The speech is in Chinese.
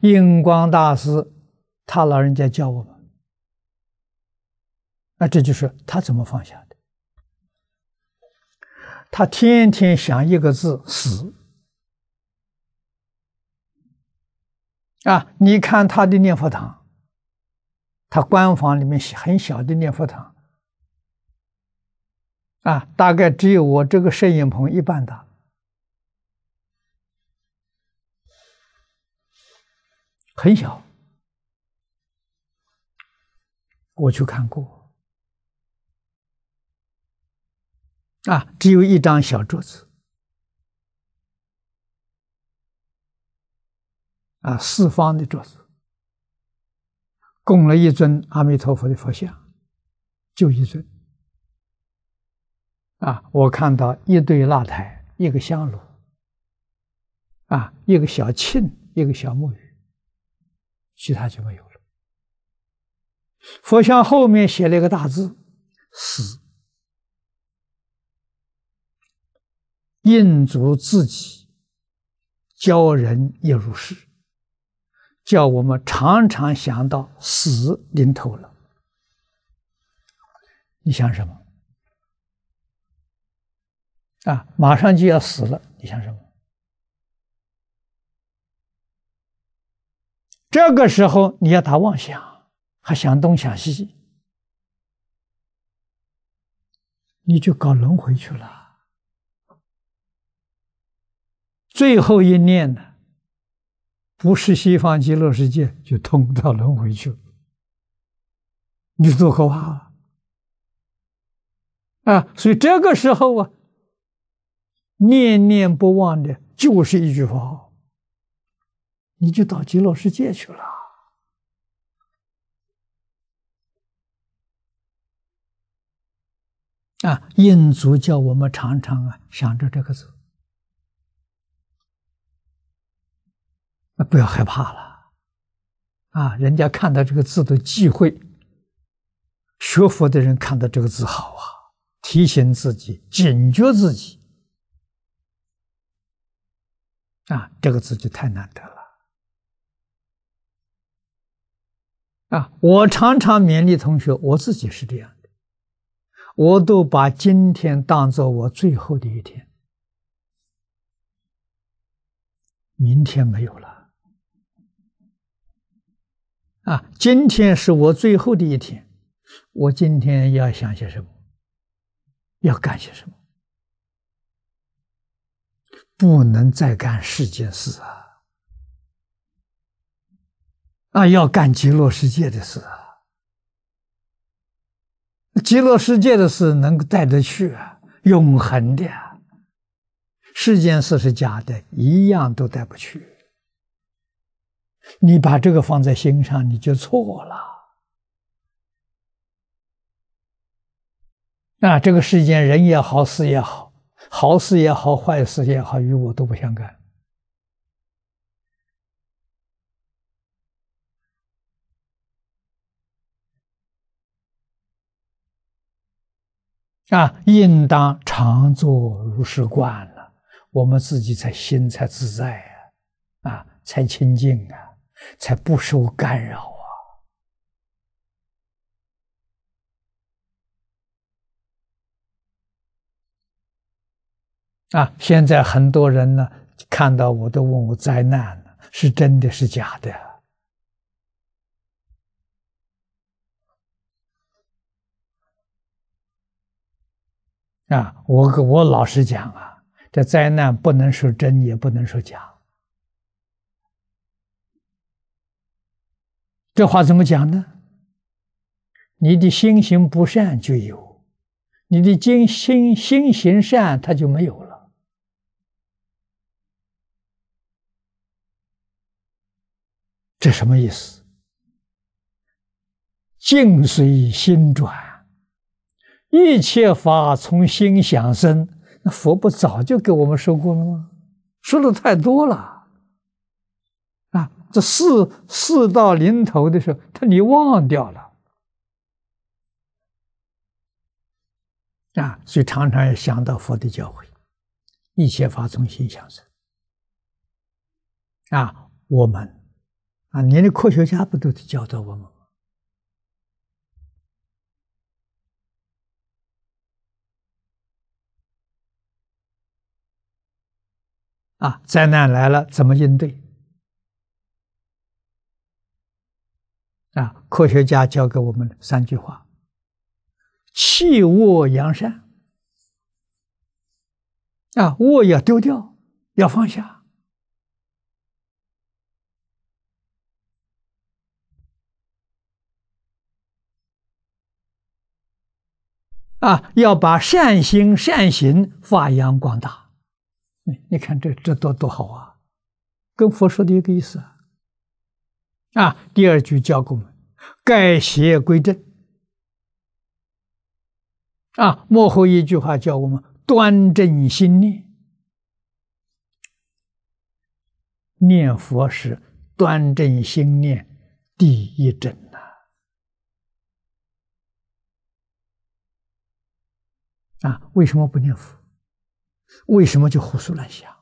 印光大师，他老人家教我们，那这就是他怎么放下的？他天天想一个字“死”啊！你看他的念佛堂，他官方里面很小的念佛堂啊，大概只有我这个摄影棚一半大。很小，我去看过啊，只有一张小桌子，啊，四方的桌子，供了一尊阿弥陀佛的佛像，就一尊。啊，我看到一堆蜡台，一个香炉，啊，一个小磬，一个小木鱼。其他就没有了。佛像后面写了一个大字“死”，印足自己教人也如是，叫我们常常想到死临头了，你想什么？啊，马上就要死了，你想什么？这个时候你要打妄想，还想东想西，你就搞轮回去了。最后一念呢，不是西方极乐世界，就通到轮回去。你多可怕啊！啊，所以这个时候啊，念念不忘的就是一句话。你就到极乐世界去了啊！印祖叫我们常常啊想着这个字，啊不要害怕了，啊人家看到这个字都忌讳，学佛的人看到这个字好啊，提醒自己，警觉自己，啊这个字就太难得了。啊，我常常勉励同学，我自己是这样的，我都把今天当做我最后的一天，明天没有了，啊，今天是我最后的一天，我今天要想些什么，要干些什么，不能再干世间事啊。那要干极乐世界的事，极乐世界的事能带得去，永恒的世间事是假的，一样都带不去。你把这个放在心上，你就错了。那这个世间人也好，事也好，好事也好，坏事也好，与我都不相干。啊，应当常做如是观了，我们自己才心才自在啊，啊，才清净啊，才不受干扰啊！啊，现在很多人呢，看到我都问我灾难是真的是假的？啊，我我老实讲啊，这灾难不能说真，也不能说假。这话怎么讲呢？你的心行不善就有，你的心心心行善，它就没有了。这什么意思？境随心转。一切法从心想生，那佛不早就给我们说过了吗？说的太多了，啊，这事事到临头的时候，他你忘掉了，啊，所以常常要想到佛的教诲，一切法从心想生，啊，我们，啊，连的科学家不都是教导我们？啊，灾难来了怎么应对？啊，科学家教给我们三句话：弃恶扬善。啊，恶要丢掉，要放下。啊，要把善心善行发扬光大。你看这这多多好啊，跟佛说的一个意思啊。啊，第二句教我们改邪归正。啊，幕后一句话教我们端正心念。念佛时端正心念第一正呐。啊，为什么不念佛？为什么就胡思乱想？